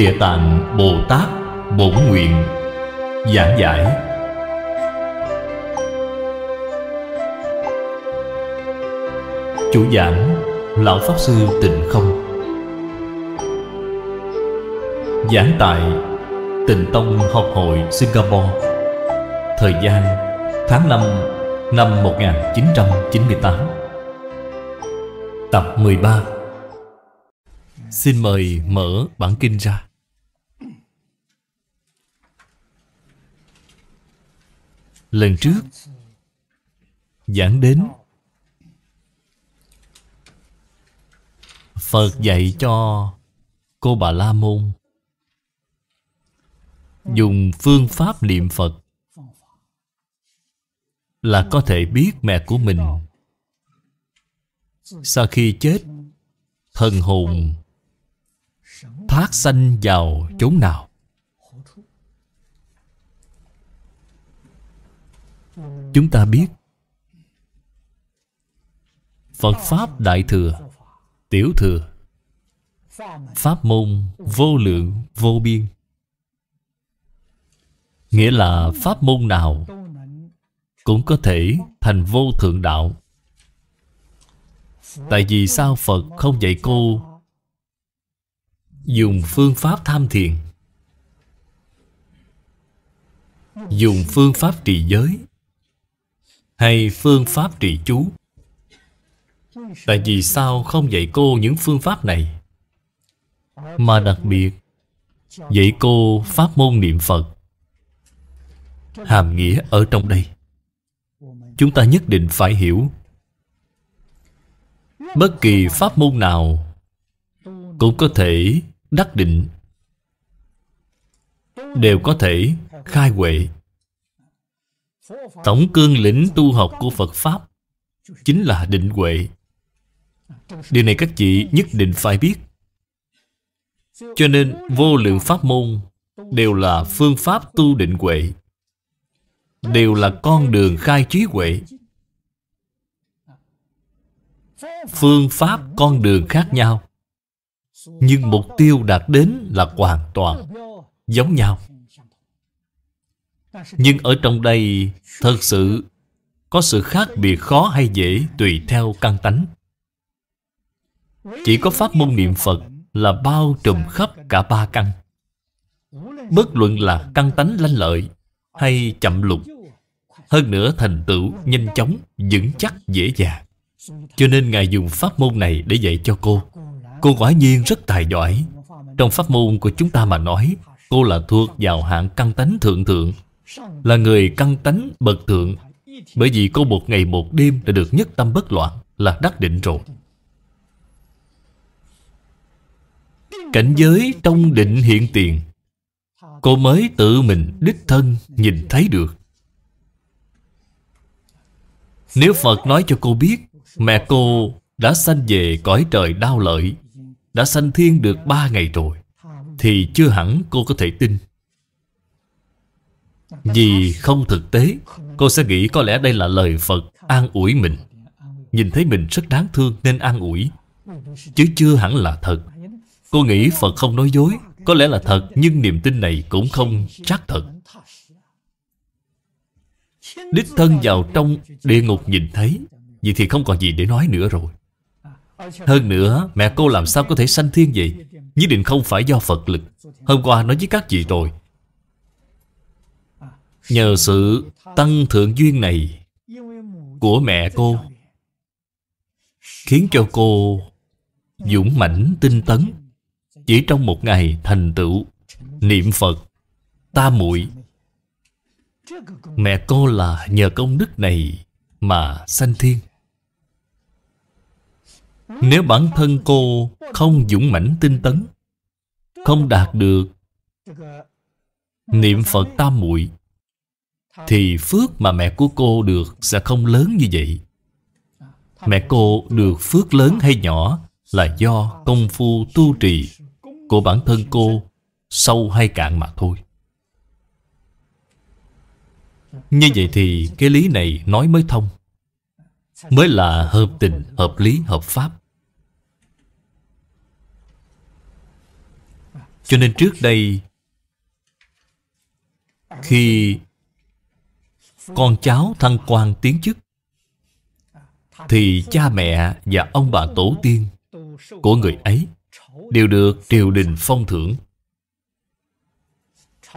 Địa Tạng Bồ Tát Bổn Nguyện Giảng giải Chủ giảng Lão Pháp Sư Tịnh Không Giảng tại Tịnh Tông Học hội Singapore Thời gian tháng 5 năm 1998 Tập 13 Xin mời mở bản kinh ra Lần trước Giảng đến Phật dạy cho cô bà La Môn Dùng phương pháp niệm Phật Là có thể biết mẹ của mình Sau khi chết Thần hồn thoát sanh vào chốn nào chúng ta biết phật pháp đại thừa tiểu thừa pháp môn vô lượng vô biên nghĩa là pháp môn nào cũng có thể thành vô thượng đạo tại vì sao phật không dạy cô dùng phương pháp tham thiền dùng phương pháp trì giới hay phương pháp trị chú. Tại vì sao không dạy cô những phương pháp này? Mà đặc biệt, dạy cô pháp môn niệm Phật. Hàm nghĩa ở trong đây. Chúng ta nhất định phải hiểu. Bất kỳ pháp môn nào cũng có thể đắc định đều có thể khai huệ Tổng cương lĩnh tu học của Phật Pháp Chính là định huệ Điều này các chị nhất định phải biết Cho nên vô lượng pháp môn Đều là phương pháp tu định huệ Đều là con đường khai trí huệ Phương pháp con đường khác nhau Nhưng mục tiêu đạt đến là hoàn toàn giống nhau nhưng ở trong đây Thật sự Có sự khác biệt khó hay dễ Tùy theo căn tánh Chỉ có pháp môn niệm Phật Là bao trùm khắp cả ba căn Bất luận là căn tánh lanh lợi Hay chậm lục Hơn nữa thành tựu nhanh chóng Vững chắc dễ dàng Cho nên Ngài dùng pháp môn này để dạy cho cô Cô quả nhiên rất tài giỏi Trong pháp môn của chúng ta mà nói Cô là thuộc vào hạng căn tánh thượng thượng là người căng tánh bậc thượng Bởi vì cô một ngày một đêm đã được nhất tâm bất loạn Là đắc định rồi Cảnh giới trong định hiện tiền Cô mới tự mình đích thân nhìn thấy được Nếu Phật nói cho cô biết Mẹ cô đã sanh về cõi trời đau lợi Đã sanh thiên được ba ngày rồi Thì chưa hẳn cô có thể tin vì không thực tế Cô sẽ nghĩ có lẽ đây là lời Phật An ủi mình Nhìn thấy mình rất đáng thương nên an ủi Chứ chưa hẳn là thật Cô nghĩ Phật không nói dối Có lẽ là thật nhưng niềm tin này cũng không chắc thật Đích thân vào trong địa ngục nhìn thấy Vậy thì không còn gì để nói nữa rồi Hơn nữa mẹ cô làm sao có thể sanh thiên vậy Nhất định không phải do Phật lực Hôm qua nói với các chị rồi Nhờ sự tăng thượng duyên này Của mẹ cô Khiến cho cô Dũng mãnh tinh tấn Chỉ trong một ngày thành tựu Niệm Phật Ta muội Mẹ cô là nhờ công đức này Mà sanh thiên Nếu bản thân cô Không dũng mãnh tinh tấn Không đạt được Niệm Phật tam muội thì phước mà mẹ của cô được sẽ không lớn như vậy à, mẹ cô được phước lớn hay nhỏ là do công phu tu trì của bản thân cô sâu hay cạn mà thôi dạ. như vậy thì cái lý này nói mới thông mới là hợp tình hợp lý hợp pháp cho nên trước đây khi con cháu thăng quan tiến chức thì cha mẹ và ông bà tổ tiên của người ấy đều được triều đình phong thưởng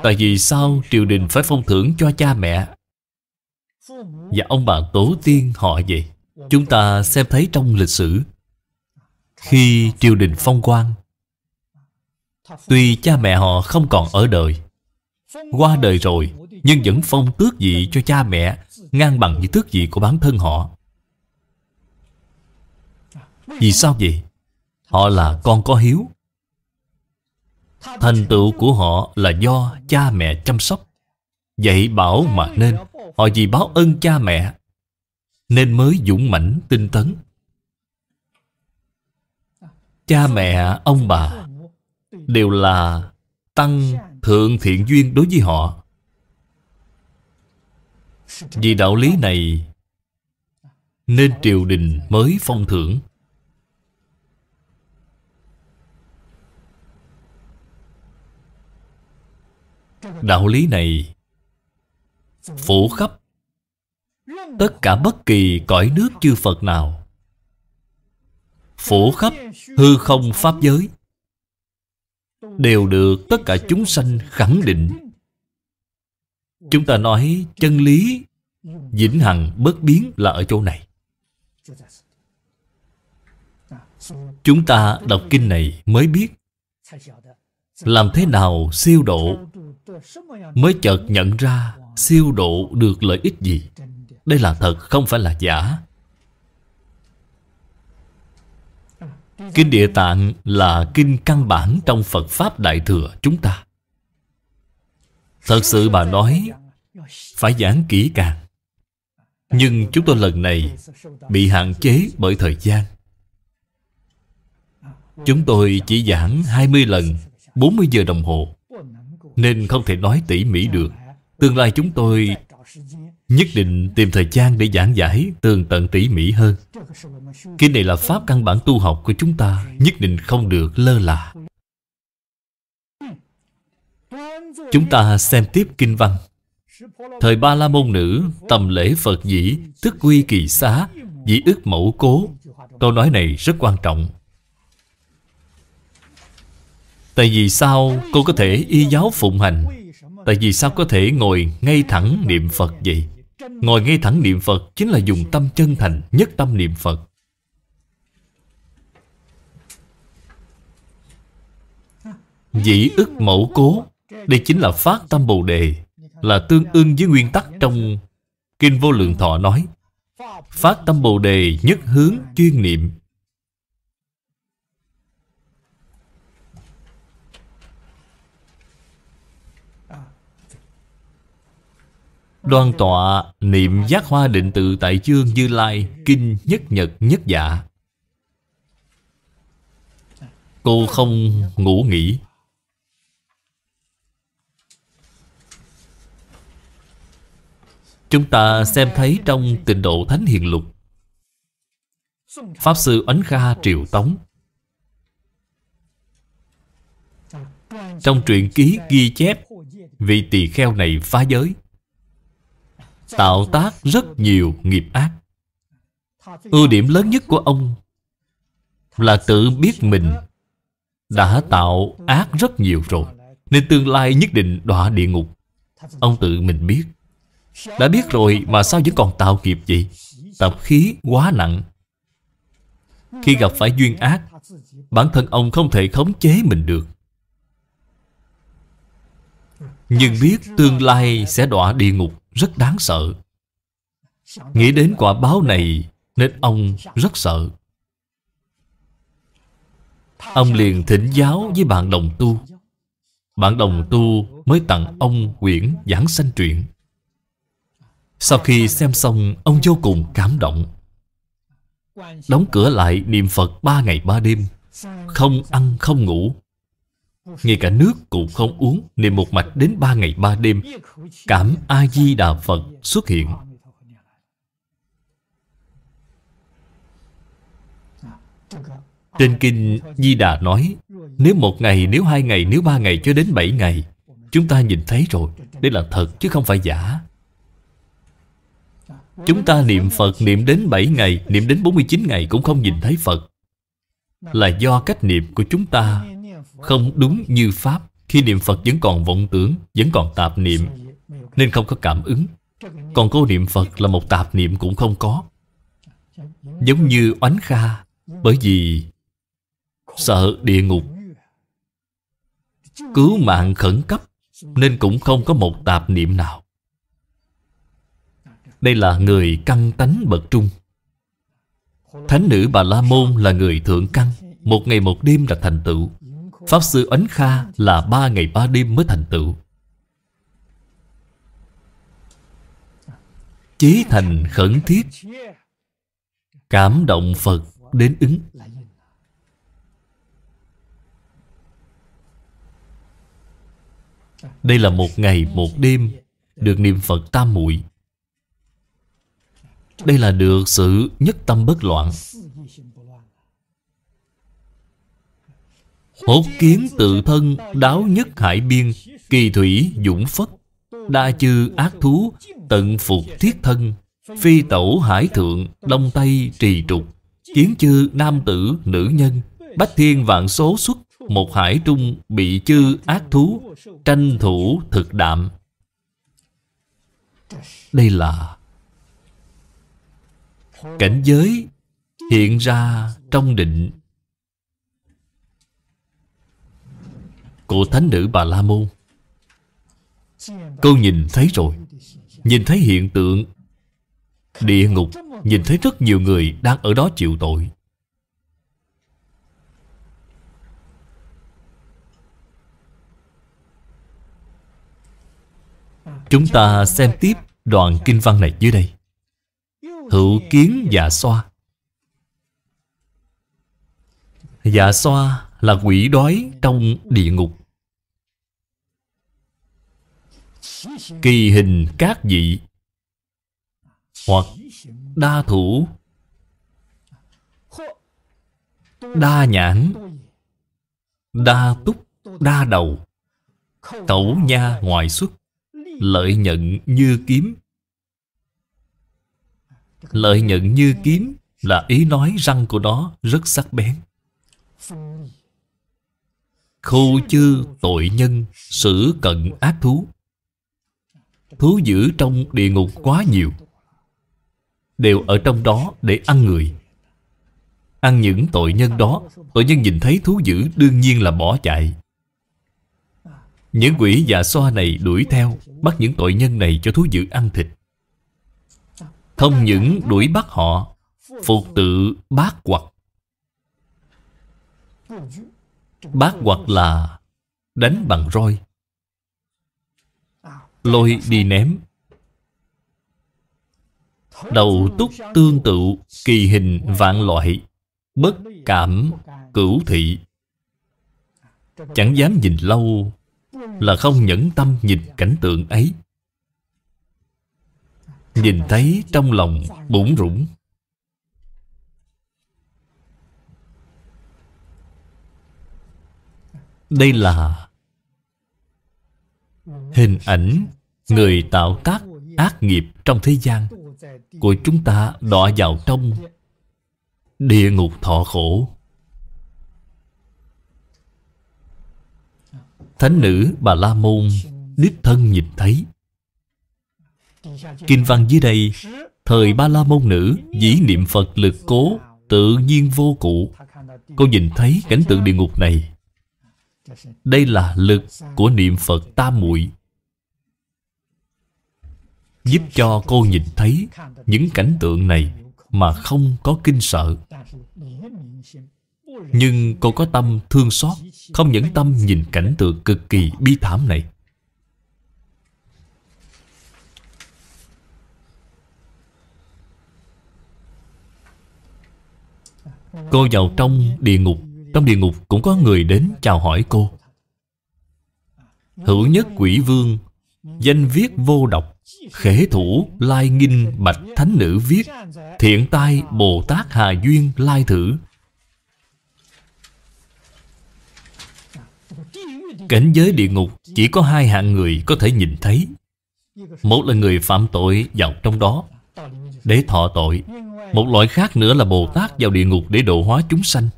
tại vì sao triều đình phải phong thưởng cho cha mẹ và ông bà tổ tiên họ vậy chúng ta xem thấy trong lịch sử khi triều đình phong quan tuy cha mẹ họ không còn ở đời qua đời rồi nhưng vẫn phong tước vị cho cha mẹ ngang bằng với tước vị của bản thân họ vì sao vậy họ là con có hiếu thành tựu của họ là do cha mẹ chăm sóc dạy bảo mà nên họ vì báo ơn cha mẹ nên mới dũng mãnh tinh tấn cha mẹ ông bà đều là tăng thượng thiện duyên đối với họ vì đạo lý này Nên triều đình mới phong thưởng Đạo lý này Phủ khắp Tất cả bất kỳ cõi nước chư Phật nào Phủ khắp hư không Pháp giới Đều được tất cả chúng sanh khẳng định Chúng ta nói chân lý vĩnh hằng bất biến là ở chỗ này. Chúng ta đọc kinh này mới biết làm thế nào siêu độ mới chợt nhận ra siêu độ được lợi ích gì. Đây là thật, không phải là giả. Kinh Địa Tạng là kinh căn bản trong Phật Pháp Đại Thừa chúng ta. Thật sự bà nói Phải giảng kỹ càng Nhưng chúng tôi lần này Bị hạn chế bởi thời gian Chúng tôi chỉ giảng 20 lần 40 giờ đồng hồ Nên không thể nói tỉ mỉ được Tương lai chúng tôi Nhất định tìm thời gian để giảng giải Tường tận tỉ mỉ hơn Cái này là pháp căn bản tu học của chúng ta Nhất định không được lơ là Chúng ta xem tiếp kinh văn Thời Ba La Môn Nữ Tầm lễ Phật dĩ Thức quy kỳ xá Dĩ ức mẫu cố Câu nói này rất quan trọng Tại vì sao cô có thể y giáo phụng hành Tại vì sao có thể ngồi ngay thẳng niệm Phật vậy Ngồi ngay thẳng niệm Phật Chính là dùng tâm chân thành Nhất tâm niệm Phật Dĩ ức mẫu cố đây chính là phát tâm Bồ Đề Là tương ưng với nguyên tắc trong Kinh Vô Lượng Thọ nói Phát tâm Bồ Đề nhất hướng chuyên niệm Đoan tọa niệm giác hoa định tự tại chương Như Lai Kinh nhất nhật nhất dạ Cô không ngủ nghỉ Chúng ta xem thấy trong tịnh độ Thánh Hiền Lục Pháp Sư Ấn Kha Triều Tống Trong truyện ký ghi chép Vị tỳ kheo này phá giới Tạo tác rất nhiều nghiệp ác Ưu điểm lớn nhất của ông Là tự biết mình Đã tạo ác rất nhiều rồi Nên tương lai nhất định đọa địa ngục Ông tự mình biết đã biết rồi mà sao vẫn còn tạo nghiệp vậy Tập khí quá nặng Khi gặp phải duyên ác Bản thân ông không thể khống chế mình được Nhưng biết tương lai sẽ đọa địa ngục Rất đáng sợ Nghĩ đến quả báo này Nên ông rất sợ Ông liền thỉnh giáo với bạn đồng tu Bạn đồng tu mới tặng ông quyển Giảng sanh truyện sau khi xem xong Ông vô cùng cảm động Đóng cửa lại niệm Phật ba ngày ba đêm Không ăn không ngủ Ngay cả nước cũng không uống Niệm một mạch đến ba ngày ba đêm Cảm A-di-đà Phật xuất hiện Trên kinh Di Đà nói Nếu một ngày, nếu hai ngày, nếu ba ngày cho đến bảy ngày Chúng ta nhìn thấy rồi Đây là thật chứ không phải giả Chúng ta niệm Phật niệm đến 7 ngày Niệm đến 49 ngày cũng không nhìn thấy Phật Là do cách niệm của chúng ta Không đúng như Pháp Khi niệm Phật vẫn còn vọng tưởng Vẫn còn tạp niệm Nên không có cảm ứng Còn cô niệm Phật là một tạp niệm cũng không có Giống như oánh kha Bởi vì Sợ địa ngục Cứu mạng khẩn cấp Nên cũng không có một tạp niệm nào đây là người căng tánh bậc trung Thánh nữ Bà La Môn là người thượng căn Một ngày một đêm là thành tựu Pháp sư Ấn Kha là ba ngày ba đêm mới thành tựu Chí thành khẩn thiết Cảm động Phật đến ứng Đây là một ngày một đêm Được niệm Phật tam muội đây là được sự nhất tâm bất loạn Hốt kiến tự thân đáo nhất hải biên Kỳ thủy dũng phất Đa chư ác thú Tận phục thiết thân Phi tẩu hải thượng Đông Tây trì trục Kiến chư nam tử nữ nhân Bách thiên vạn số xuất Một hải trung bị chư ác thú Tranh thủ thực đạm Đây là cảnh giới hiện ra trong định của thánh nữ bà la môn cô nhìn thấy rồi nhìn thấy hiện tượng địa ngục nhìn thấy rất nhiều người đang ở đó chịu tội chúng ta xem tiếp đoạn kinh văn này dưới đây Hữu kiến dạ xoa Dạ xoa là quỷ đói trong địa ngục Kỳ hình các dị Hoặc đa thủ Đa nhãn Đa túc Đa đầu Tẩu nha ngoài xuất Lợi nhận như kiếm Lợi nhận như kiếm là ý nói răng của nó rất sắc bén. Khô chư tội nhân xử cận ác thú. Thú dữ trong địa ngục quá nhiều. Đều ở trong đó để ăn người. Ăn những tội nhân đó, tội nhân nhìn thấy thú dữ đương nhiên là bỏ chạy. Những quỷ già dạ xoa này đuổi theo, bắt những tội nhân này cho thú dữ ăn thịt. Không những đuổi bắt họ Phục tự bát quật Bát quật là đánh bằng roi Lôi đi ném Đầu túc tương tự kỳ hình vạn loại Bất cảm cửu thị Chẳng dám nhìn lâu Là không nhẫn tâm nhìn cảnh tượng ấy Nhìn thấy trong lòng bủng rủng Đây là Hình ảnh Người tạo tác ác nghiệp trong thế gian Của chúng ta đọa vào trong Địa ngục thọ khổ Thánh nữ Bà La Môn Đích thân nhìn thấy Kinh văn dưới đây Thời Ba La Môn Nữ Dĩ niệm Phật lực cố Tự nhiên vô cụ Cô nhìn thấy cảnh tượng địa ngục này Đây là lực của niệm Phật tam muội Giúp cho cô nhìn thấy Những cảnh tượng này Mà không có kinh sợ Nhưng cô có tâm thương xót Không những tâm nhìn cảnh tượng cực kỳ bi thảm này Cô vào trong địa ngục Trong địa ngục cũng có người đến chào hỏi cô Hữu nhất quỷ vương Danh viết vô độc Khể thủ lai nghinh bạch thánh nữ viết Thiện tai Bồ Tát Hà Duyên lai thử Cảnh giới địa ngục chỉ có hai hạng người có thể nhìn thấy Một là người phạm tội vào trong đó Để thọ tội một loại khác nữa là Bồ Tát vào địa ngục để độ hóa chúng sanh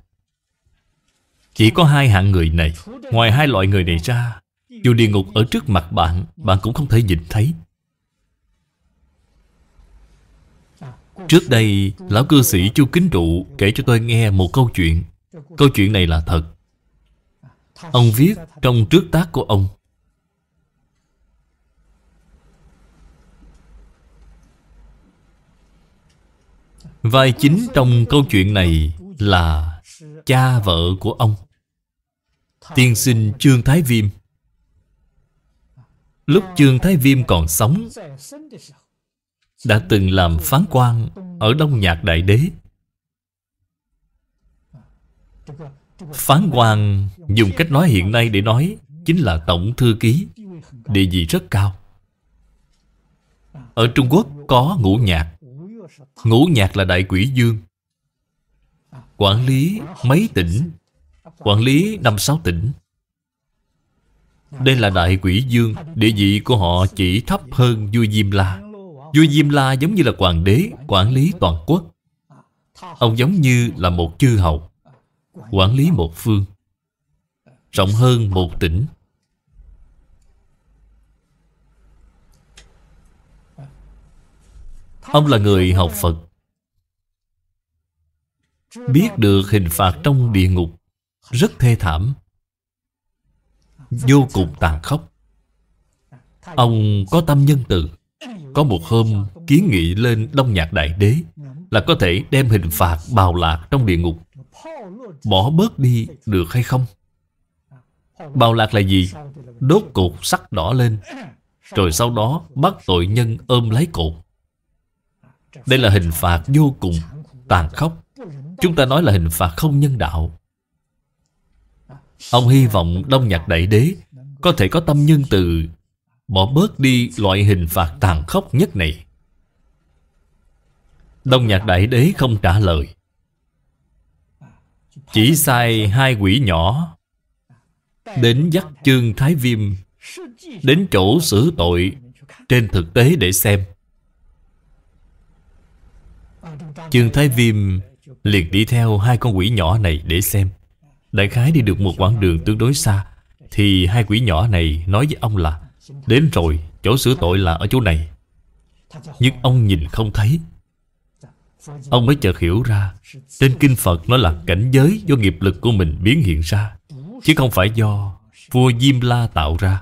Chỉ có hai hạng người này Ngoài hai loại người này ra Dù địa ngục ở trước mặt bạn Bạn cũng không thể nhìn thấy Trước đây Lão cư sĩ Chu Kính Trụ Kể cho tôi nghe một câu chuyện Câu chuyện này là thật Ông viết trong trước tác của ông Vai chính trong câu chuyện này là cha vợ của ông Tiên sinh Trương Thái Viêm Lúc Trương Thái Viêm còn sống Đã từng làm phán quan ở Đông Nhạc Đại Đế Phán quan dùng cách nói hiện nay để nói Chính là Tổng Thư Ký Địa vị rất cao Ở Trung Quốc có ngũ nhạc Ngũ nhạc là đại quỷ dương Quản lý mấy tỉnh Quản lý năm sáu tỉnh Đây là đại quỷ dương Địa vị của họ chỉ thấp hơn vua Diêm La Vua Diêm La giống như là hoàng đế Quản lý toàn quốc Ông giống như là một chư hầu Quản lý một phương Rộng hơn một tỉnh Ông là người học Phật Biết được hình phạt trong địa ngục Rất thê thảm Vô cùng tàn khốc Ông có tâm nhân từ Có một hôm kiến nghị lên Đông Nhạc Đại Đế Là có thể đem hình phạt bào lạc trong địa ngục Bỏ bớt đi được hay không? Bào lạc là gì? Đốt cột sắt đỏ lên Rồi sau đó bắt tội nhân ôm lấy cột đây là hình phạt vô cùng tàn khốc Chúng ta nói là hình phạt không nhân đạo Ông hy vọng Đông Nhạc Đại Đế Có thể có tâm nhân từ Bỏ bớt đi loại hình phạt tàn khốc nhất này Đông Nhạc Đại Đế không trả lời Chỉ sai hai quỷ nhỏ Đến dắt chương Thái Viêm Đến chỗ xử tội Trên thực tế để xem Trường Thái Viêm liền đi theo hai con quỷ nhỏ này để xem Đại khái đi được một quãng đường tương đối xa Thì hai quỷ nhỏ này nói với ông là Đến rồi, chỗ sửa tội là ở chỗ này Nhưng ông nhìn không thấy Ông mới chợt hiểu ra Trên Kinh Phật nó là cảnh giới do nghiệp lực của mình biến hiện ra Chứ không phải do vua Diêm La tạo ra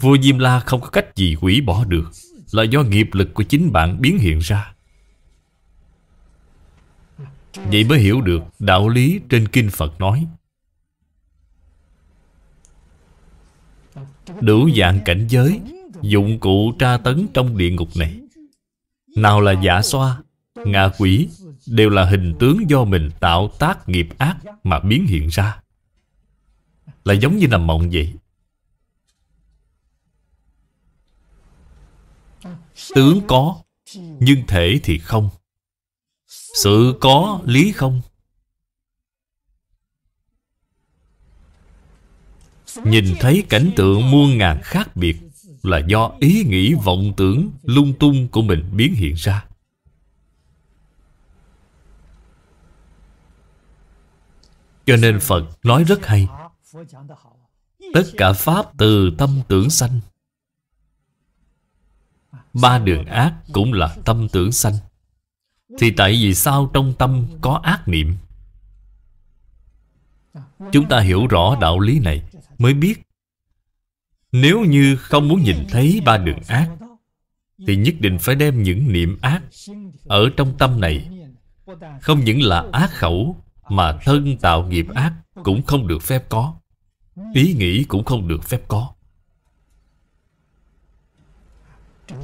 Vua Diêm La không có cách gì quỷ bỏ được Là do nghiệp lực của chính bạn biến hiện ra Vậy mới hiểu được đạo lý trên Kinh Phật nói Đủ dạng cảnh giới Dụng cụ tra tấn trong địa ngục này Nào là giả xoa Ngạ quỷ Đều là hình tướng do mình tạo tác nghiệp ác Mà biến hiện ra Là giống như nằm mộng vậy Tướng có Nhưng thể thì không sự có lý không? Nhìn thấy cảnh tượng muôn ngàn khác biệt Là do ý nghĩ vọng tưởng lung tung của mình biến hiện ra Cho nên Phật nói rất hay Tất cả Pháp từ tâm tưởng sanh Ba đường ác cũng là tâm tưởng sanh thì tại vì sao trong tâm có ác niệm Chúng ta hiểu rõ đạo lý này Mới biết Nếu như không muốn nhìn thấy ba đường ác Thì nhất định phải đem những niệm ác Ở trong tâm này Không những là ác khẩu Mà thân tạo nghiệp ác Cũng không được phép có Ý nghĩ cũng không được phép có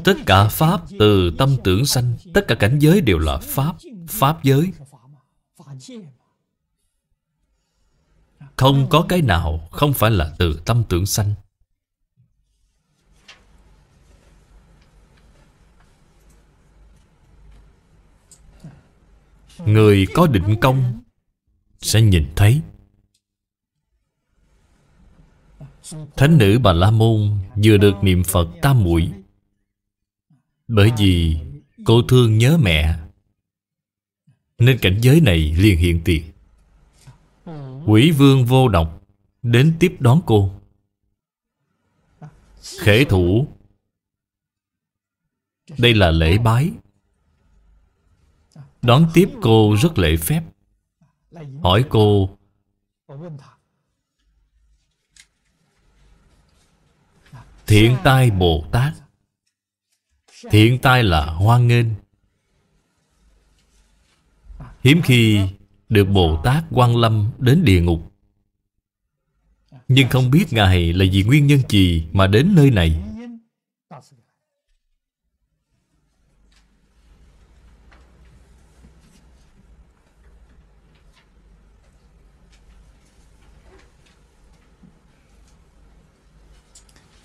Tất cả Pháp từ tâm tưởng sanh Tất cả cảnh giới đều là Pháp Pháp giới Không có cái nào không phải là từ tâm tưởng sanh Người có định công Sẽ nhìn thấy Thánh nữ Bà La Môn Vừa được niệm Phật tam muội bởi vì cô thương nhớ mẹ Nên cảnh giới này liền hiện tiền Quỷ vương vô độc Đến tiếp đón cô Khể thủ Đây là lễ bái Đón tiếp cô rất lễ phép Hỏi cô Thiện tai Bồ Tát Thiện tai là hoan nghênh Hiếm khi được Bồ Tát quan Lâm đến địa ngục Nhưng không biết Ngài là vì nguyên nhân gì mà đến nơi này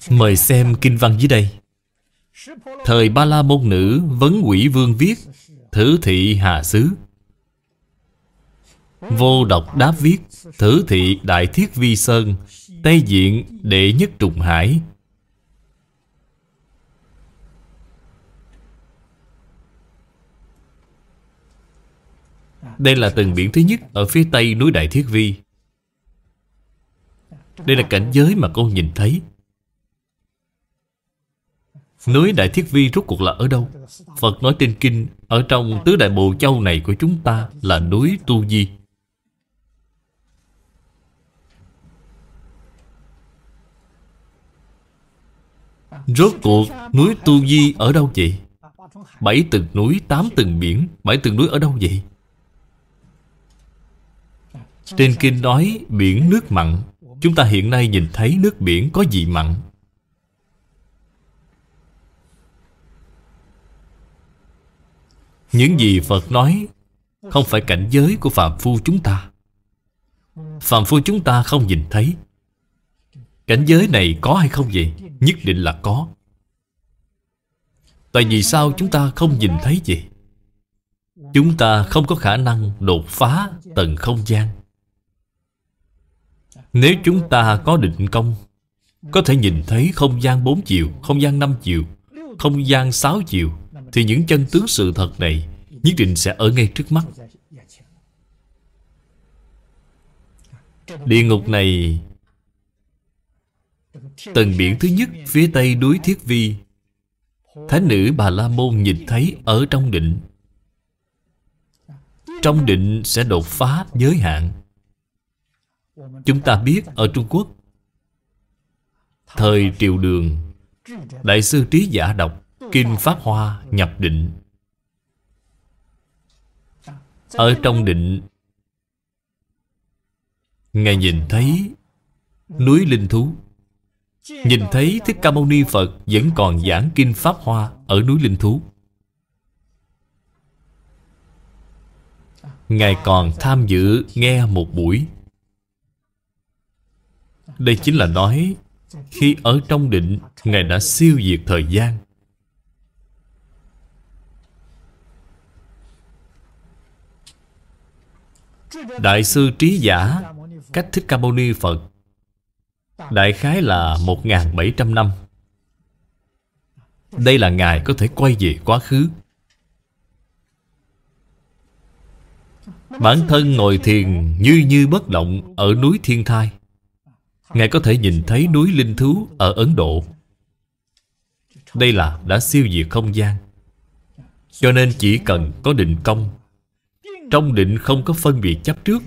Mời xem kinh văn dưới đây Thời Ba La Môn Nữ Vấn Quỷ Vương viết Thử thị Hà xứ Vô độc đáp viết Thử thị Đại Thiết Vi Sơn Tây diện Đệ Nhất Trùng Hải Đây là tầng biển thứ nhất ở phía tây núi Đại Thiết Vi Đây là cảnh giới mà con nhìn thấy Núi Đại Thiết Vi rốt cuộc là ở đâu? Phật nói trên kinh, ở trong tứ đại bồ châu này của chúng ta là núi Tu Di. Rốt cuộc núi Tu Di ở đâu vậy? Bảy tầng núi, tám tầng biển, bảy tầng núi ở đâu vậy? Trên kinh nói biển nước mặn Chúng ta hiện nay nhìn thấy nước biển có gì mặn Những gì Phật nói Không phải cảnh giới của Phạm Phu chúng ta Phạm Phu chúng ta không nhìn thấy Cảnh giới này có hay không vậy? Nhất định là có Tại vì sao chúng ta không nhìn thấy gì? Chúng ta không có khả năng đột phá tầng không gian Nếu chúng ta có định công Có thể nhìn thấy không gian 4 chiều, không gian 5 chiều, không gian 6 chiều thì những chân tướng sự thật này nhất định sẽ ở ngay trước mắt địa ngục này tầng biển thứ nhất phía tây núi thiết vi thánh nữ bà la môn nhìn thấy ở trong định trong định sẽ đột phá giới hạn chúng ta biết ở trung quốc thời triều đường đại sư trí giả đọc Kinh Pháp Hoa nhập định Ở trong định Ngài nhìn thấy Núi Linh Thú Nhìn thấy Thích Ca Mâu Ni Phật Vẫn còn giảng Kinh Pháp Hoa Ở núi Linh Thú Ngài còn tham dự nghe một buổi Đây chính là nói Khi ở trong định Ngài đã siêu diệt thời gian Đại sư trí giả Cách Thích Ca Mâu Ni Phật Đại khái là 1.700 năm Đây là Ngài có thể quay về quá khứ Bản thân ngồi thiền như như bất động ở núi Thiên Thai Ngài có thể nhìn thấy núi Linh Thú ở Ấn Độ Đây là đã siêu diệt không gian Cho nên chỉ cần có định công trong định không có phân biệt chấp trước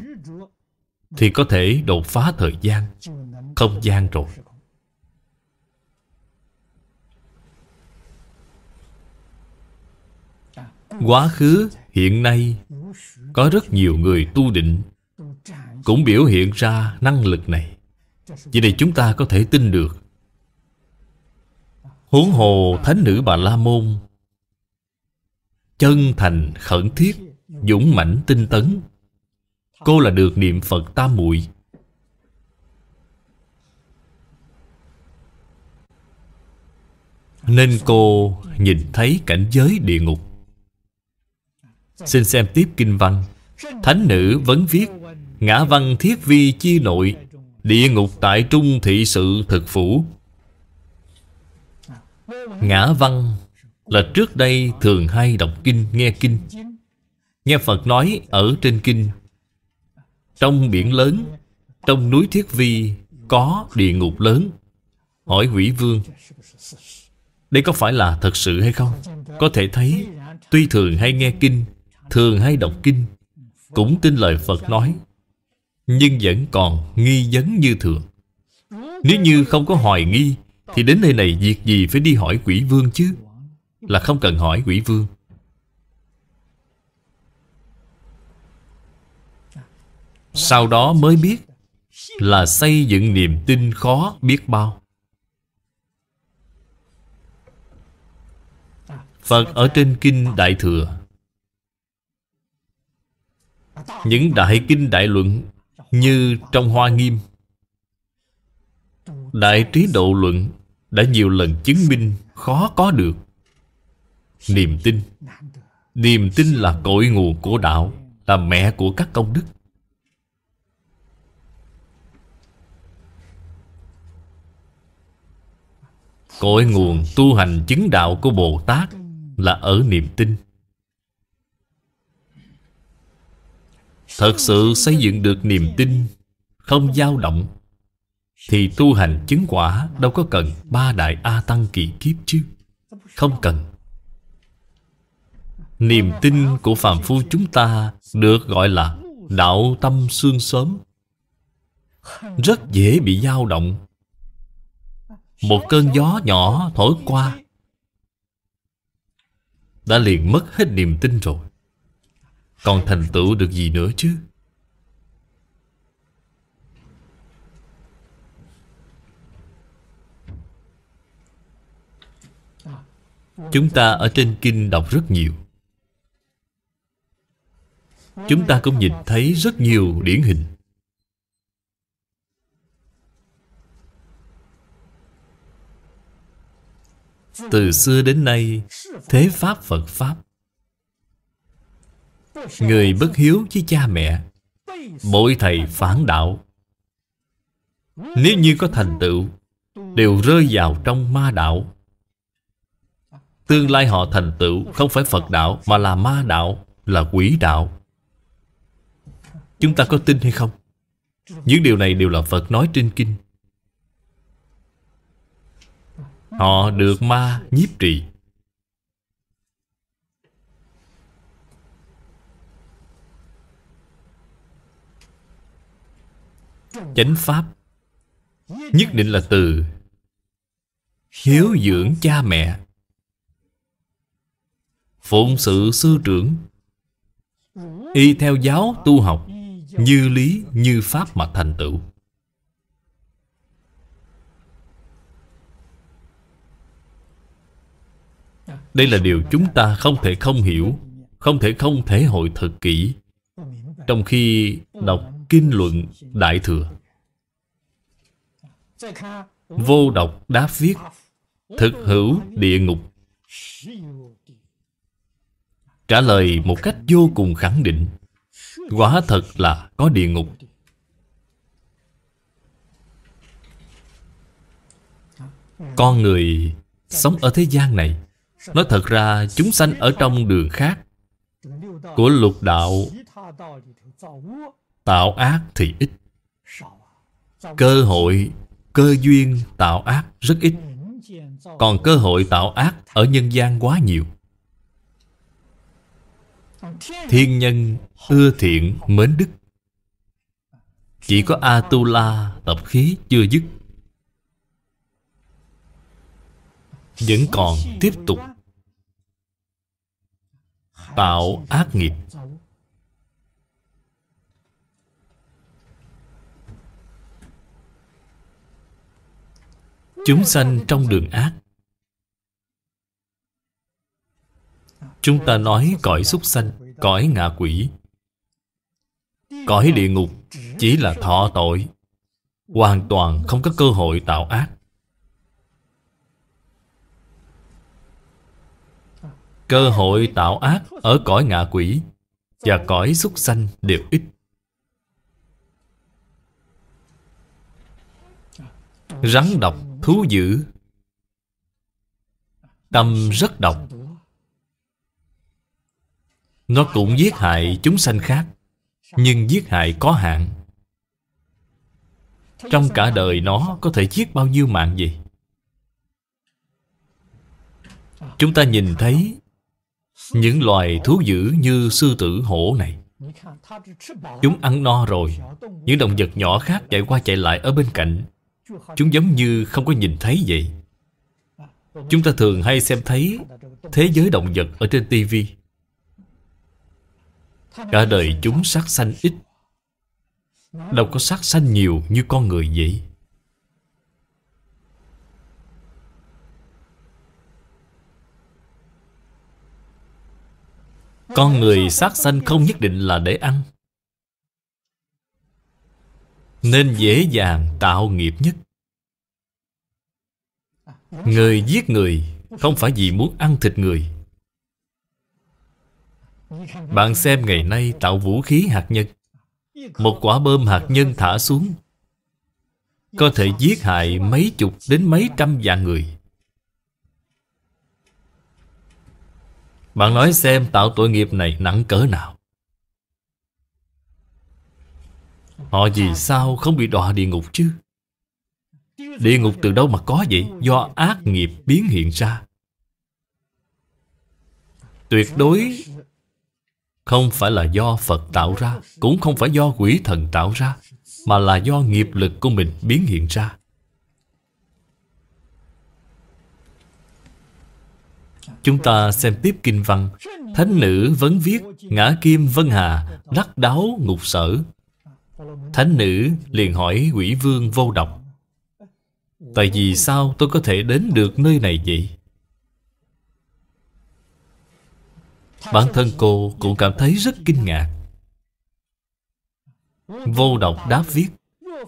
thì có thể đột phá thời gian không gian rồi quá khứ hiện nay có rất nhiều người tu định cũng biểu hiện ra năng lực này vì này chúng ta có thể tin được huống hồ thánh nữ bà la môn chân thành khẩn thiết dũng mãnh tinh tấn cô là được niệm phật tam muội nên cô nhìn thấy cảnh giới địa ngục xin xem tiếp kinh văn thánh nữ vẫn viết ngã văn thiết vi chi nội địa ngục tại trung thị sự thực phủ ngã văn là trước đây thường hay đọc kinh nghe kinh Nghe Phật nói ở trên kinh Trong biển lớn Trong núi Thiết Vi Có địa ngục lớn Hỏi quỷ vương Đây có phải là thật sự hay không? Có thể thấy Tuy thường hay nghe kinh Thường hay đọc kinh Cũng tin lời Phật nói Nhưng vẫn còn nghi vấn như thường Nếu như không có hoài nghi Thì đến nơi này việc gì phải đi hỏi quỷ vương chứ Là không cần hỏi quỷ vương Sau đó mới biết là xây dựng niềm tin khó biết bao. Phật ở trên Kinh Đại Thừa Những Đại Kinh Đại Luận như trong Hoa Nghiêm Đại Trí Độ Luận đã nhiều lần chứng minh khó có được Niềm tin Niềm tin là cội nguồn của đạo Là mẹ của các công đức Cội nguồn tu hành chứng đạo của Bồ Tát là ở niềm tin. Thật sự xây dựng được niềm tin không dao động thì tu hành chứng quả đâu có cần ba đại A Tăng kỳ kiếp chứ. Không cần. Niềm tin của phàm phu chúng ta được gọi là đạo tâm xương sớm. Rất dễ bị dao động một cơn gió nhỏ thổi qua Đã liền mất hết niềm tin rồi Còn thành tựu được gì nữa chứ Chúng ta ở trên kinh đọc rất nhiều Chúng ta cũng nhìn thấy rất nhiều điển hình Từ xưa đến nay Thế Pháp Phật Pháp Người bất hiếu với cha mẹ bội thầy phản đạo Nếu như có thành tựu Đều rơi vào trong ma đạo Tương lai họ thành tựu Không phải Phật đạo Mà là ma đạo Là quỷ đạo Chúng ta có tin hay không Những điều này đều là Phật nói trên kinh Họ được ma nhiếp trị Chánh Pháp Nhất định là từ Hiếu dưỡng cha mẹ Phụng sự sư trưởng Y theo giáo tu học Như lý như pháp mà thành tựu Đây là điều chúng ta không thể không hiểu Không thể không thể hội thật kỹ Trong khi đọc Kinh luận Đại Thừa Vô độc đáp viết Thực hữu địa ngục Trả lời một cách vô cùng khẳng định Quả thật là có địa ngục Con người sống ở thế gian này Nói thật ra chúng sanh ở trong đường khác Của lục đạo Tạo ác thì ít Cơ hội, cơ duyên tạo ác rất ít Còn cơ hội tạo ác ở nhân gian quá nhiều Thiên nhân ưa thiện mến đức Chỉ có Atula tập khí chưa dứt Vẫn còn tiếp tục tạo ác nghiệp chúng sanh trong đường ác chúng ta nói cõi súc sanh cõi ngạ quỷ cõi địa ngục chỉ là thọ tội hoàn toàn không có cơ hội tạo ác cơ hội tạo ác ở cõi ngạ quỷ và cõi súc sanh đều ít rắn độc thú dữ tâm rất độc nó cũng giết hại chúng sanh khác nhưng giết hại có hạn trong cả đời nó có thể giết bao nhiêu mạng gì chúng ta nhìn thấy những loài thú dữ như sư tử hổ này Chúng ăn no rồi Những động vật nhỏ khác chạy qua chạy lại ở bên cạnh Chúng giống như không có nhìn thấy vậy Chúng ta thường hay xem thấy Thế giới động vật ở trên tivi Cả đời chúng sát sanh ít Đâu có sát sanh nhiều như con người vậy Con người sát sanh không nhất định là để ăn Nên dễ dàng tạo nghiệp nhất Người giết người Không phải vì muốn ăn thịt người Bạn xem ngày nay tạo vũ khí hạt nhân Một quả bơm hạt nhân thả xuống Có thể giết hại mấy chục đến mấy trăm vạn người Bạn nói xem tạo tội nghiệp này nặng cỡ nào Họ vì sao không bị đọa địa ngục chứ Địa ngục từ đâu mà có vậy Do ác nghiệp biến hiện ra Tuyệt đối Không phải là do Phật tạo ra Cũng không phải do quỷ thần tạo ra Mà là do nghiệp lực của mình biến hiện ra Chúng ta xem tiếp kinh văn Thánh nữ vấn viết Ngã kim vân hà Đắc đáo ngục sở Thánh nữ liền hỏi quỷ vương vô độc Tại vì sao tôi có thể đến được nơi này vậy? Bản thân cô cũng cảm thấy rất kinh ngạc Vô độc đáp viết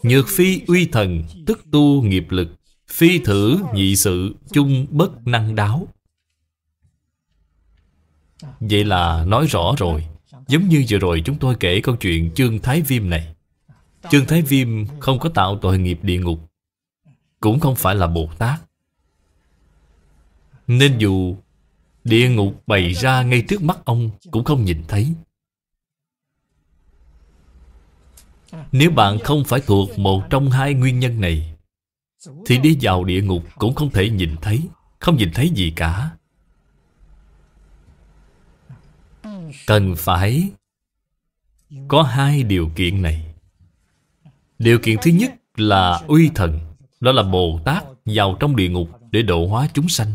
Nhược phi uy thần Tức tu nghiệp lực Phi thử nhị sự chung bất năng đáo Vậy là nói rõ rồi Giống như vừa rồi chúng tôi kể câu chuyện Trương Thái Viêm này Trương Thái Viêm không có tạo tội nghiệp địa ngục Cũng không phải là Bồ Tát Nên dù địa ngục bày ra ngay trước mắt ông Cũng không nhìn thấy Nếu bạn không phải thuộc một trong hai nguyên nhân này Thì đi vào địa ngục cũng không thể nhìn thấy Không nhìn thấy gì cả cần phải có hai điều kiện này điều kiện thứ nhất là uy thần đó là bồ tát vào trong địa ngục để độ hóa chúng sanh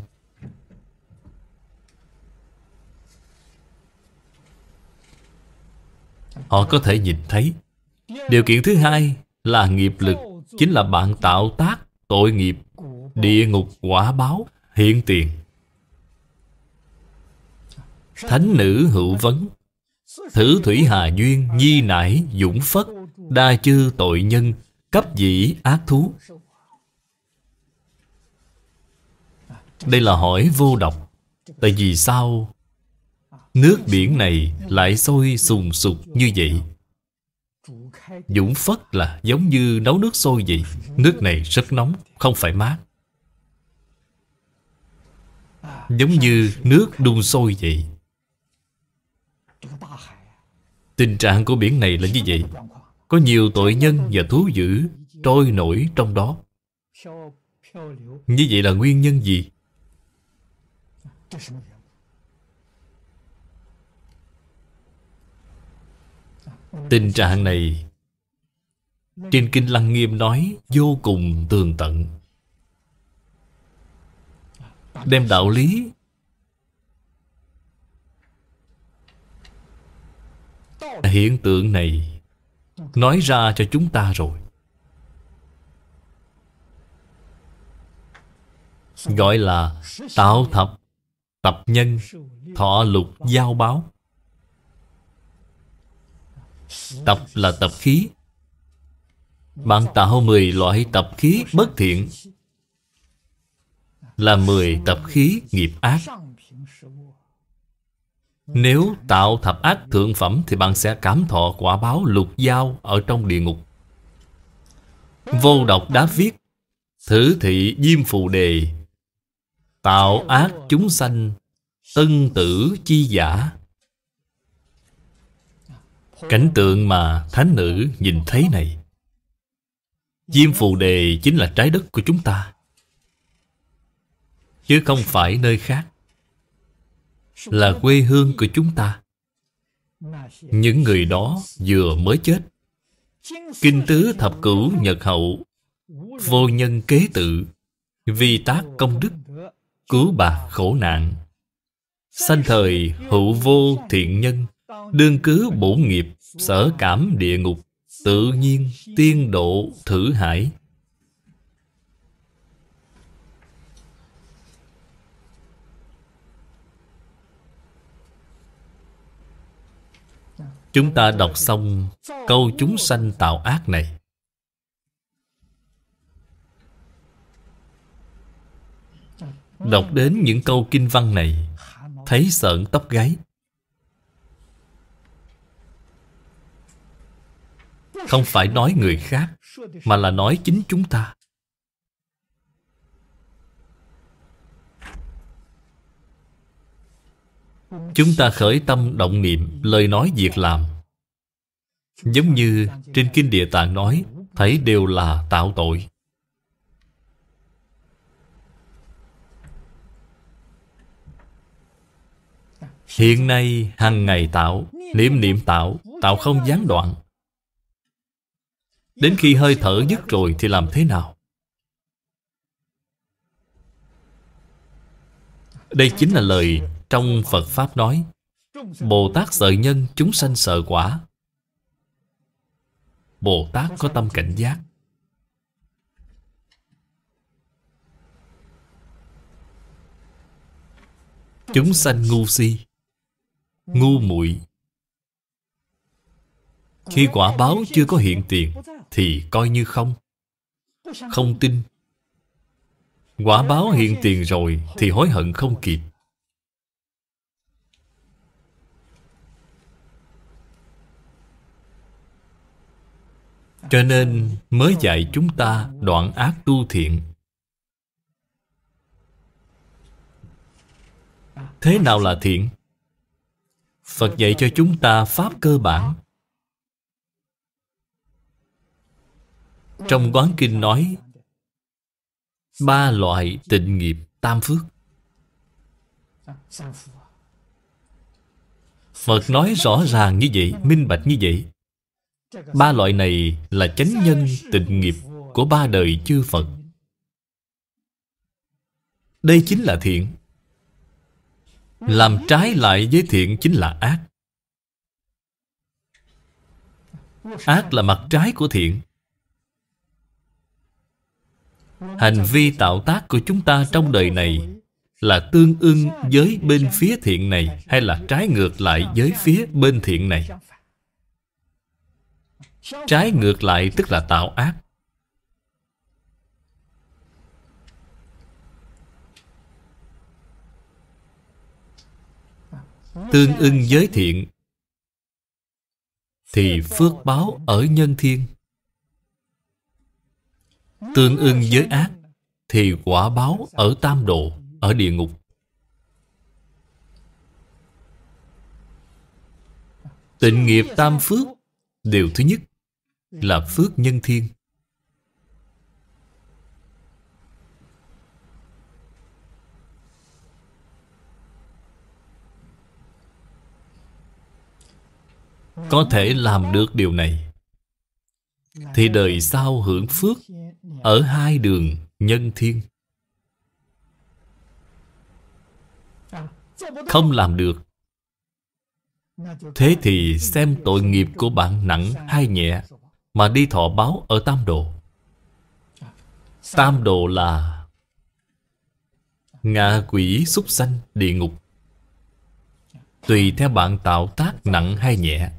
họ có thể nhìn thấy điều kiện thứ hai là nghiệp lực chính là bạn tạo tác tội nghiệp địa ngục quả báo hiện tiền Thánh nữ hữu vấn Thử thủy hà duyên Nhi nải dũng phất Đa chư tội nhân Cấp dĩ ác thú Đây là hỏi vô độc Tại vì sao Nước biển này lại sôi sùng sục như vậy Dũng phất là giống như nấu nước sôi vậy Nước này rất nóng, không phải mát Giống như nước đun sôi vậy Tình trạng của biển này là như vậy Có nhiều tội nhân và thú dữ Trôi nổi trong đó Như vậy là nguyên nhân gì? Tình trạng này Trên Kinh Lăng Nghiêm nói Vô cùng tường tận Đem đạo lý Hiện tượng này Nói ra cho chúng ta rồi Gọi là tạo thập Tập nhân Thọ lục giao báo Tập là tập khí Bạn tạo mười loại tập khí bất thiện Là mười tập khí nghiệp ác nếu tạo thập ác thượng phẩm Thì bạn sẽ cảm thọ quả báo lục giao Ở trong địa ngục Vô độc đã viết Thử thị diêm phù đề Tạo ác chúng sanh Tân tử chi giả Cảnh tượng mà thánh nữ nhìn thấy này Diêm phù đề chính là trái đất của chúng ta Chứ không phải nơi khác là quê hương của chúng ta những người đó vừa mới chết kinh tứ thập cửu nhật hậu vô nhân kế tự vi tác công đức cứu bà khổ nạn sanh thời hữu vô thiện nhân đương cứ bổ nghiệp sở cảm địa ngục tự nhiên tiên độ thử hải Chúng ta đọc xong câu chúng sanh tạo ác này Đọc đến những câu kinh văn này Thấy sợn tóc gáy Không phải nói người khác Mà là nói chính chúng ta Chúng ta khởi tâm động niệm Lời nói việc làm Giống như trên Kinh Địa Tạng nói Thấy đều là tạo tội Hiện nay hàng ngày tạo Niệm niệm tạo Tạo không gián đoạn Đến khi hơi thở dứt rồi thì làm thế nào? Đây chính là lời trong Phật Pháp nói Bồ Tát sợ nhân, chúng sanh sợ quả Bồ Tát có tâm cảnh giác Chúng sanh ngu si Ngu muội Khi quả báo chưa có hiện tiền Thì coi như không Không tin Quả báo hiện tiền rồi Thì hối hận không kịp Cho nên mới dạy chúng ta đoạn ác tu thiện Thế nào là thiện? Phật dạy cho chúng ta pháp cơ bản Trong Quán Kinh nói Ba loại tịnh nghiệp tam phước Phật nói rõ ràng như vậy, minh bạch như vậy ba loại này là chánh nhân tịnh nghiệp của ba đời chư phật đây chính là thiện làm trái lại với thiện chính là ác ác là mặt trái của thiện hành vi tạo tác của chúng ta trong đời này là tương ưng với bên phía thiện này hay là trái ngược lại với phía bên thiện này Trái ngược lại tức là tạo ác Tương ưng giới thiện Thì phước báo ở nhân thiên Tương ưng với ác Thì quả báo ở tam độ Ở địa ngục Tịnh nghiệp tam phước Điều thứ nhất là phước nhân thiên có thể làm được điều này thì đời sau hưởng phước ở hai đường nhân thiên không làm được thế thì xem tội nghiệp của bạn nặng hay nhẹ mà đi thọ báo ở Tam Độ. Tam Độ là ngạ quỷ súc sanh địa ngục. Tùy theo bạn tạo tác nặng hay nhẹ.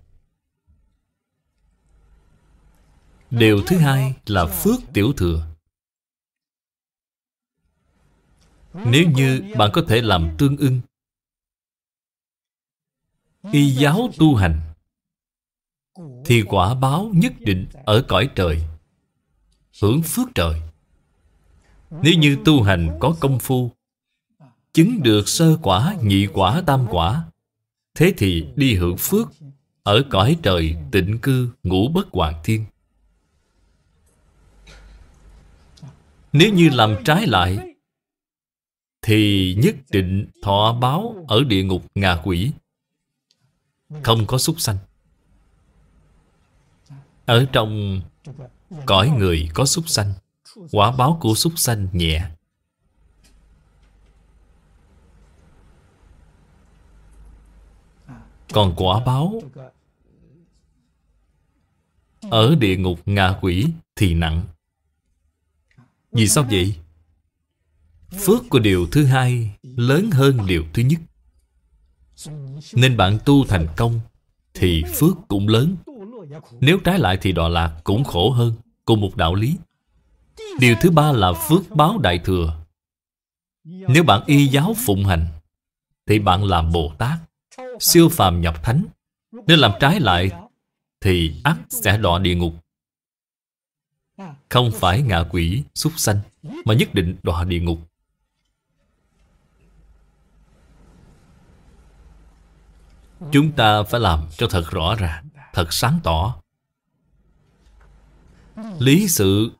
Điều thứ hai là phước tiểu thừa. Nếu như bạn có thể làm tương ưng Y giáo tu hành thì quả báo nhất định ở cõi trời Hưởng phước trời Nếu như tu hành có công phu Chứng được sơ quả, nhị quả, tam quả Thế thì đi hưởng phước Ở cõi trời tịnh cư ngũ bất hoàng thiên Nếu như làm trái lại Thì nhất định thọ báo ở địa ngục ngạ quỷ Không có súc sanh ở trong cõi người có súc sanh Quả báo của súc sanh nhẹ Còn quả báo Ở địa ngục ngạ quỷ thì nặng Vì sao vậy? Phước của điều thứ hai lớn hơn điều thứ nhất Nên bạn tu thành công Thì phước cũng lớn nếu trái lại thì đọa lạc cũng khổ hơn Cùng một đạo lý Điều thứ ba là phước báo đại thừa Nếu bạn y giáo phụng hành Thì bạn làm Bồ Tát Siêu phàm nhập thánh Nếu làm trái lại Thì ác sẽ đọa địa ngục Không phải ngạ quỷ, súc sanh Mà nhất định đọa địa ngục Chúng ta phải làm cho thật rõ ràng thật sáng tỏ. Lý sự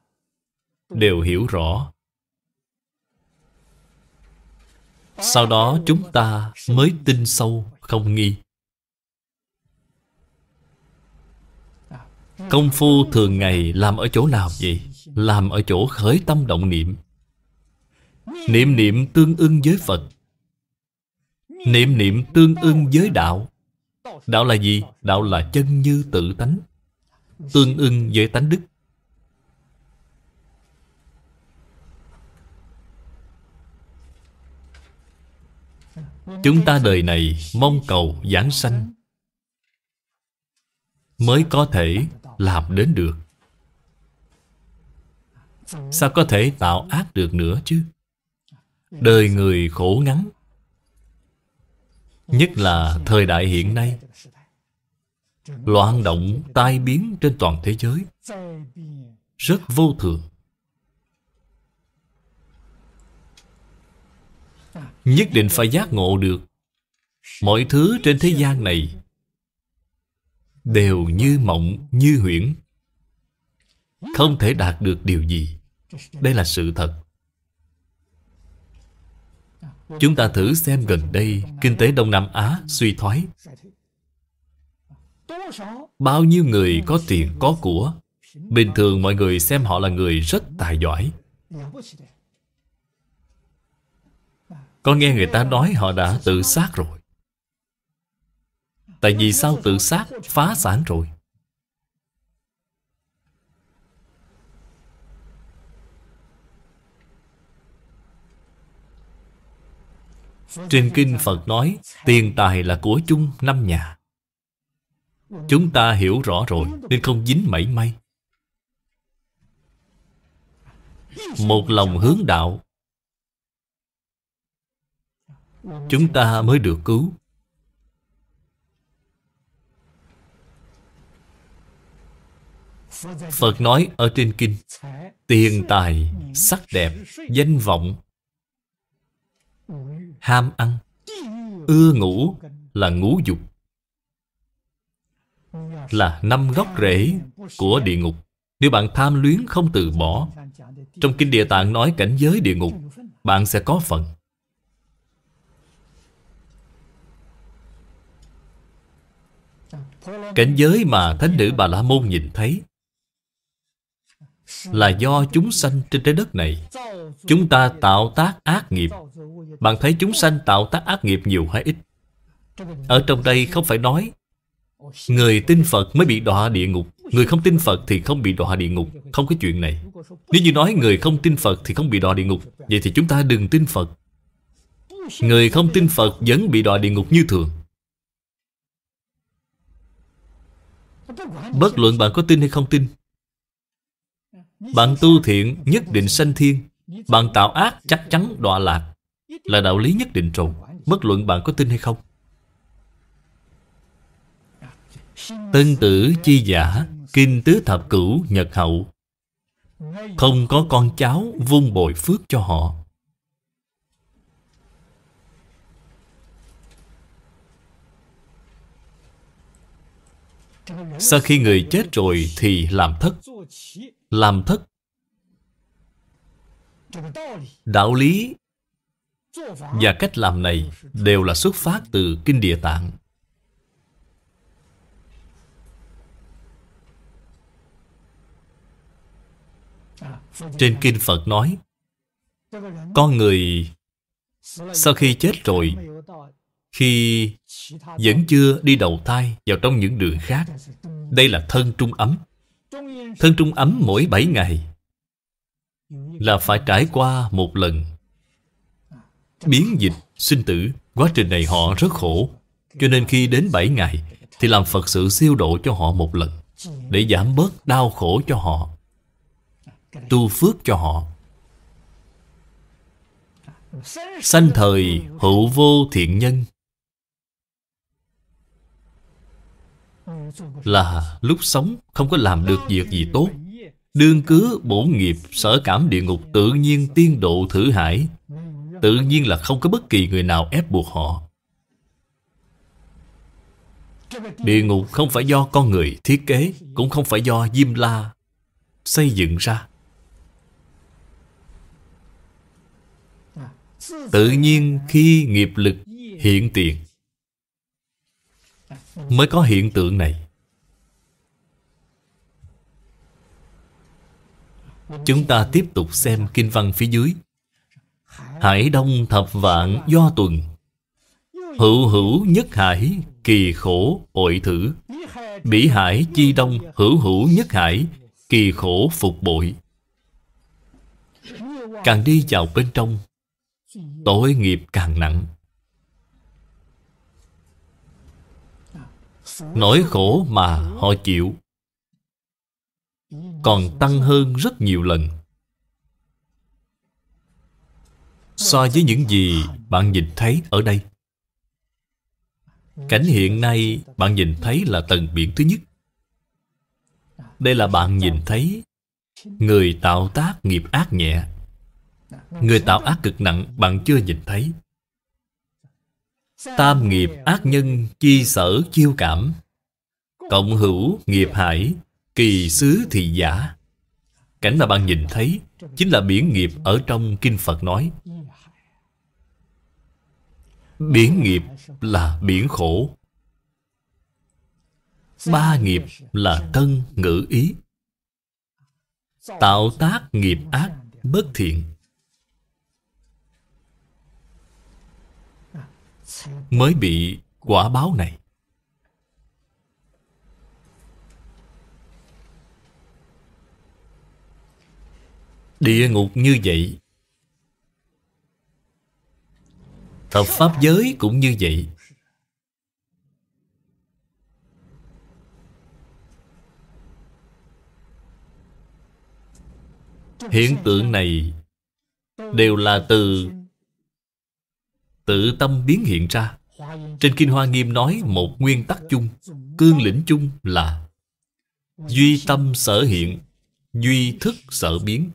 đều hiểu rõ. Sau đó chúng ta mới tin sâu không nghi. Công phu thường ngày làm ở chỗ nào vậy? Làm ở chỗ khởi tâm động niệm. Niệm niệm tương ưng với Phật. Niệm niệm tương ưng với đạo Đạo là gì? Đạo là chân như tự tánh Tương ưng với tánh đức Chúng ta đời này mong cầu giảng sanh Mới có thể làm đến được Sao có thể tạo ác được nữa chứ Đời người khổ ngắn Nhất là thời đại hiện nay Loạn động tai biến trên toàn thế giới Rất vô thường Nhất định phải giác ngộ được Mọi thứ trên thế gian này Đều như mộng, như huyễn Không thể đạt được điều gì Đây là sự thật Chúng ta thử xem gần đây Kinh tế Đông Nam Á suy thoái Bao nhiêu người có tiền có của Bình thường mọi người xem họ là người rất tài giỏi Có nghe người ta nói họ đã tự sát rồi Tại vì sao tự sát phá sản rồi Trên Kinh Phật nói Tiền tài là của chung năm nhà Chúng ta hiểu rõ rồi Nên không dính mảy may Một lòng hướng đạo Chúng ta mới được cứu Phật nói ở trên kinh Tiền tài, sắc đẹp, danh vọng ham ăn ưa ngủ là ngũ dục là năm gốc rễ của địa ngục nếu bạn tham luyến không từ bỏ trong kinh địa tạng nói cảnh giới địa ngục bạn sẽ có phần cảnh giới mà thánh nữ bà la môn nhìn thấy là do chúng sanh trên trái đất này chúng ta tạo tác ác nghiệp bạn thấy chúng sanh tạo tác ác nghiệp nhiều hay ít Ở trong đây không phải nói Người tin Phật mới bị đọa địa ngục Người không tin Phật thì không bị đọa địa ngục Không có chuyện này Nếu như nói người không tin Phật thì không bị đọa địa ngục Vậy thì chúng ta đừng tin Phật Người không tin Phật vẫn bị đọa địa ngục như thường Bất luận bạn có tin hay không tin Bạn tu thiện nhất định sanh thiên Bạn tạo ác chắc chắn đọa lạc là đạo lý nhất định rồi Bất luận bạn có tin hay không Tân tử chi giả Kinh tứ thập cửu nhật hậu Không có con cháu vung bồi phước cho họ Sau khi người chết rồi thì làm thất Làm thất Đạo lý và cách làm này đều là xuất phát từ Kinh Địa Tạng. Trên Kinh Phật nói Con người sau khi chết rồi Khi vẫn chưa đi đầu thai vào trong những đường khác Đây là thân trung ấm Thân trung ấm mỗi bảy ngày Là phải trải qua một lần biến dịch, sinh tử. Quá trình này họ rất khổ. Cho nên khi đến 7 ngày, thì làm Phật sự siêu độ cho họ một lần, để giảm bớt đau khổ cho họ, tu phước cho họ. Sanh thời hữu vô thiện nhân Là lúc sống không có làm được việc gì tốt Đương cứ bổ nghiệp sở cảm địa ngục tự nhiên tiên độ thử hải Tự nhiên là không có bất kỳ người nào ép buộc họ Địa ngục không phải do con người thiết kế Cũng không phải do Diêm La xây dựng ra Tự nhiên khi nghiệp lực hiện tiền Mới có hiện tượng này Chúng ta tiếp tục xem kinh văn phía dưới Hải đông thập vạn do tuần Hữu hữu nhất hải Kỳ khổ hội thử Bỉ hải chi đông Hữu hữu nhất hải Kỳ khổ phục bội Càng đi vào bên trong Tội nghiệp càng nặng Nỗi khổ mà họ chịu Còn tăng hơn rất nhiều lần so với những gì bạn nhìn thấy ở đây cảnh hiện nay bạn nhìn thấy là tầng biển thứ nhất đây là bạn nhìn thấy người tạo tác nghiệp ác nhẹ người tạo ác cực nặng bạn chưa nhìn thấy tam nghiệp ác nhân chi sở chiêu cảm cộng hữu nghiệp hải kỳ xứ thị giả cảnh mà bạn nhìn thấy chính là biển nghiệp ở trong kinh phật nói Biển nghiệp là biển khổ Ba nghiệp là thân ngữ ý Tạo tác nghiệp ác bất thiện Mới bị quả báo này Địa ngục như vậy Thập pháp giới cũng như vậy Hiện tượng này Đều là từ Tự tâm biến hiện ra Trên Kinh Hoa Nghiêm nói một nguyên tắc chung Cương lĩnh chung là Duy tâm sở hiện Duy thức sở biến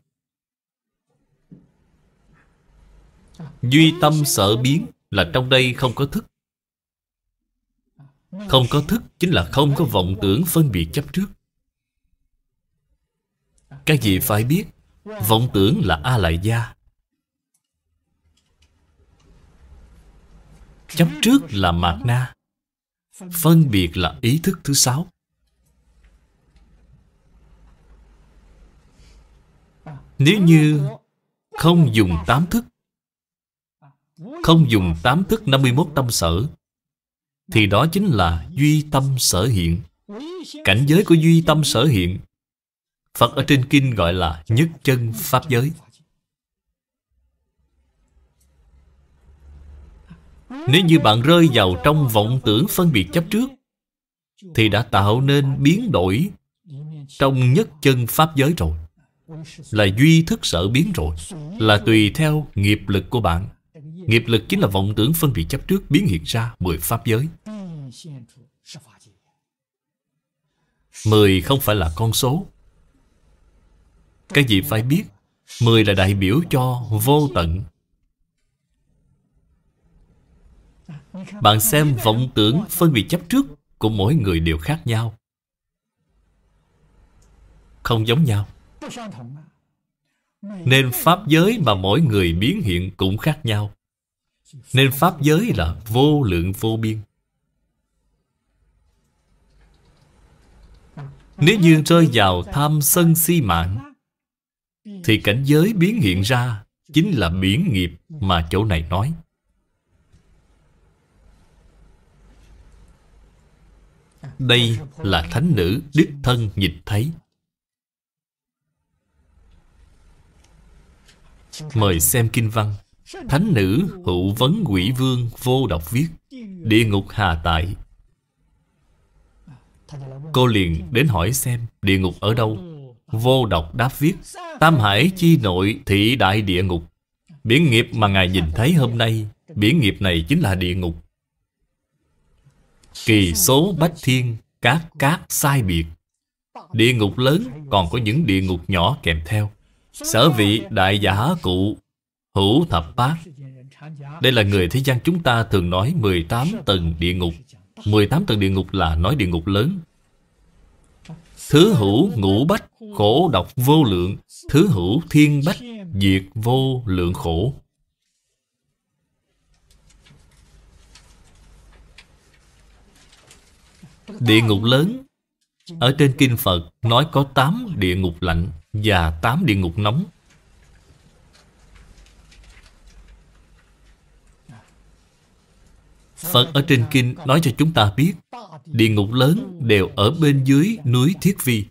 Duy tâm sở biến là trong đây không có thức Không có thức chính là không có vọng tưởng phân biệt chấp trước Các vị phải biết Vọng tưởng là A Lại Gia Chấp trước là Mạt Na Phân biệt là ý thức thứ sáu Nếu như không dùng tám thức không dùng tám thức 51 tâm sở, thì đó chính là duy tâm sở hiện. Cảnh giới của duy tâm sở hiện, Phật ở trên kinh gọi là nhất chân Pháp giới. Nếu như bạn rơi vào trong vọng tưởng phân biệt chấp trước, thì đã tạo nên biến đổi trong nhất chân Pháp giới rồi. Là duy thức sở biến rồi. Là tùy theo nghiệp lực của bạn. Nghiệp lực chính là vọng tưởng phân biệt chấp trước biến hiện ra mười pháp giới. Mười không phải là con số. cái gì phải biết, mười là đại biểu cho vô tận. Bạn xem vọng tưởng phân biệt chấp trước của mỗi người đều khác nhau. Không giống nhau. Nên pháp giới mà mỗi người biến hiện cũng khác nhau nên Pháp giới là vô lượng vô biên Nếu như rơi vào tham sân si mạng Thì cảnh giới biến hiện ra Chính là biển nghiệp mà chỗ này nói Đây là thánh nữ đích thân nhìn thấy Mời xem kinh văn Thánh nữ hữu vấn quỷ vương vô đọc viết Địa ngục hà tại Cô liền đến hỏi xem địa ngục ở đâu Vô độc đáp viết Tam hải chi nội thị đại địa ngục Biển nghiệp mà Ngài nhìn thấy hôm nay Biển nghiệp này chính là địa ngục Kỳ số bách thiên các các sai biệt Địa ngục lớn còn có những địa ngục nhỏ kèm theo Sở vị đại giả cụ Hữu thập bát Đây là người thế gian chúng ta thường nói 18 tầng địa ngục 18 tầng địa ngục là nói địa ngục lớn Thứ hữu ngũ bách Khổ độc vô lượng Thứ hữu thiên bách Diệt vô lượng khổ Địa ngục lớn Ở trên Kinh Phật Nói có 8 địa ngục lạnh Và 8 địa ngục nóng Phật ở trên kinh nói cho chúng ta biết Địa ngục lớn đều ở bên dưới núi Thiết Vi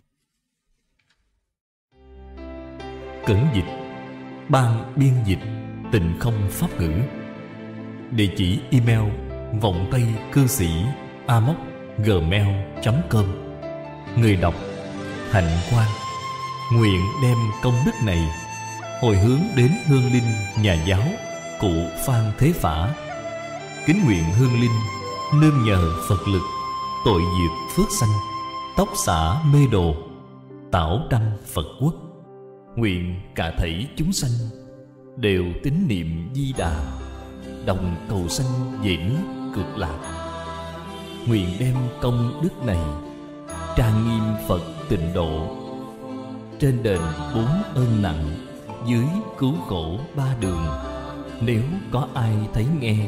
Cẩn dịch Ban biên dịch Tình không pháp ngữ Địa chỉ email Vọng tay cư sĩ amoc gmail.com Người đọc Hạnh quan Nguyện đem công đức này Hồi hướng đến hương linh nhà giáo Cụ Phan Thế Phả kính nguyện hương linh nương nhờ phật lực tội diệt phước sanh tóc xả mê đồ tảo đâm phật quốc nguyện cả thảy chúng sanh đều tín niệm di đà đồng cầu sanh về nước cực lạc nguyện đem công đức này trang nghiêm phật tịnh độ trên đền bốn ơn nặng dưới cứu khổ ba đường nếu có ai thấy nghe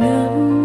能。